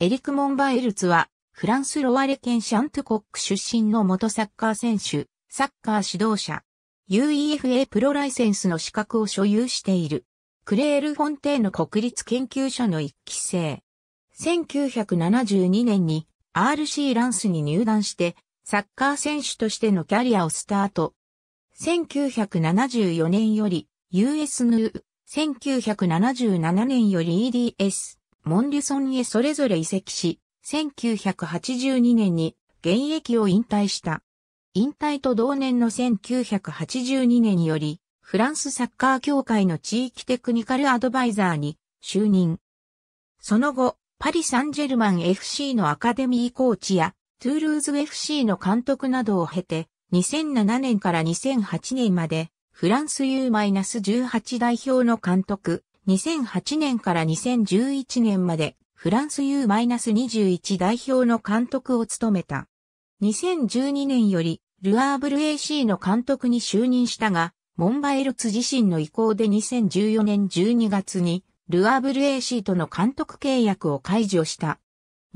エリク・モンバエルツは、フランス・ロワレ県シャントコック出身の元サッカー選手、サッカー指導者、UEFA プロライセンスの資格を所有している、クレール・フォンテーヌ国立研究所の一期生。1972年に RC ランスに入団して、サッカー選手としてのキャリアをスタート。1974年より US ヌー、1977年より EDS、モンリュソンへそれぞれ移籍し、1982年に現役を引退した。引退と同年の1982年より、フランスサッカー協会の地域テクニカルアドバイザーに就任。その後、パリ・サンジェルマン FC のアカデミーコーチや、トゥールーズ FC の監督などを経て、2007年から2008年まで、フランス U-18 代表の監督、2008年から2011年までフランス U-21 代表の監督を務めた。2012年よりルアーブル AC の監督に就任したが、モンバエルツ自身の意向で2014年12月にルアーブル AC との監督契約を解除した。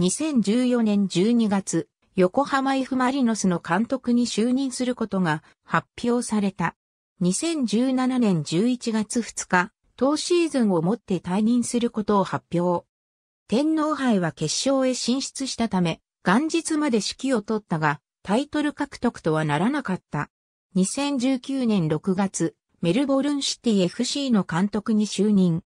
2014年12月、横浜 F マリノスの監督に就任することが発表された。2017年11月2日、当シーズンをもって退任することを発表。天皇杯は決勝へ進出したため、元日まで指揮を取ったが、タイトル獲得とはならなかった。2019年6月、メルボルンシティ FC の監督に就任。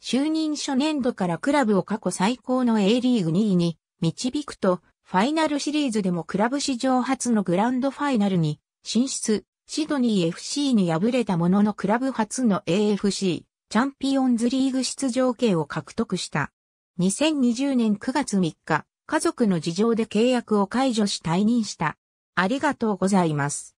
就任初年度からクラブを過去最高の A リーグ2位に導くと、ファイナルシリーズでもクラブ史上初のグランドファイナルに進出、シドニー FC に敗れたもののクラブ初の AFC チャンピオンズリーグ出場権を獲得した。2020年9月3日、家族の事情で契約を解除し退任した。ありがとうございます。